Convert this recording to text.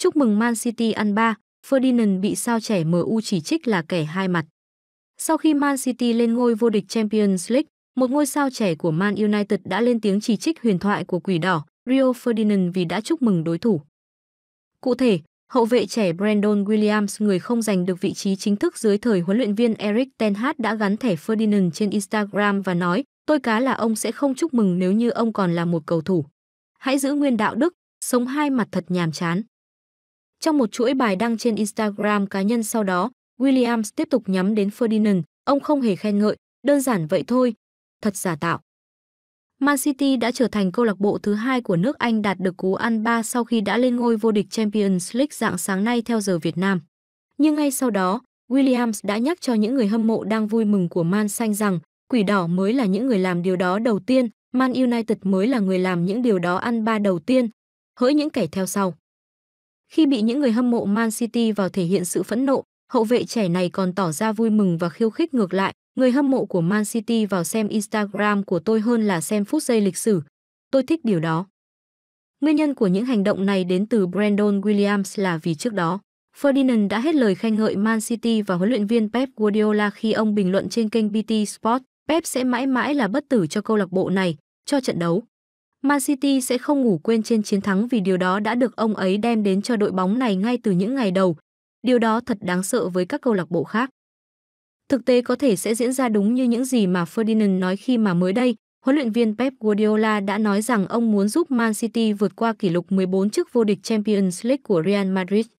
Chúc mừng Man City ăn 3, Ferdinand bị sao trẻ MU chỉ trích là kẻ hai mặt. Sau khi Man City lên ngôi vô địch Champions League, một ngôi sao trẻ của Man United đã lên tiếng chỉ trích huyền thoại của quỷ đỏ Rio Ferdinand vì đã chúc mừng đối thủ. Cụ thể, hậu vệ trẻ Brandon Williams người không giành được vị trí chính thức dưới thời huấn luyện viên Eric Ten Hag đã gắn thẻ Ferdinand trên Instagram và nói, tôi cá là ông sẽ không chúc mừng nếu như ông còn là một cầu thủ. Hãy giữ nguyên đạo đức, sống hai mặt thật nhàm chán. Trong một chuỗi bài đăng trên Instagram cá nhân sau đó, Williams tiếp tục nhắm đến Ferdinand, ông không hề khen ngợi, đơn giản vậy thôi, thật giả tạo. Man City đã trở thành câu lạc bộ thứ hai của nước Anh đạt được cú ăn ba sau khi đã lên ngôi vô địch Champions League dạng sáng nay theo giờ Việt Nam. Nhưng ngay sau đó, Williams đã nhắc cho những người hâm mộ đang vui mừng của Man Xanh rằng quỷ đỏ mới là những người làm điều đó đầu tiên, Man United mới là người làm những điều đó ăn ba đầu tiên, hỡi những kẻ theo sau. Khi bị những người hâm mộ Man City vào thể hiện sự phẫn nộ, hậu vệ trẻ này còn tỏ ra vui mừng và khiêu khích ngược lại. Người hâm mộ của Man City vào xem Instagram của tôi hơn là xem phút giây lịch sử. Tôi thích điều đó. Nguyên nhân của những hành động này đến từ Brandon Williams là vì trước đó, Ferdinand đã hết lời khen ngợi Man City và huấn luyện viên Pep Guardiola khi ông bình luận trên kênh BT Sport, Pep sẽ mãi mãi là bất tử cho câu lạc bộ này, cho trận đấu. Man City sẽ không ngủ quên trên chiến thắng vì điều đó đã được ông ấy đem đến cho đội bóng này ngay từ những ngày đầu. Điều đó thật đáng sợ với các câu lạc bộ khác. Thực tế có thể sẽ diễn ra đúng như những gì mà Ferdinand nói khi mà mới đây, huấn luyện viên Pep Guardiola đã nói rằng ông muốn giúp Man City vượt qua kỷ lục 14 chức vô địch Champions League của Real Madrid.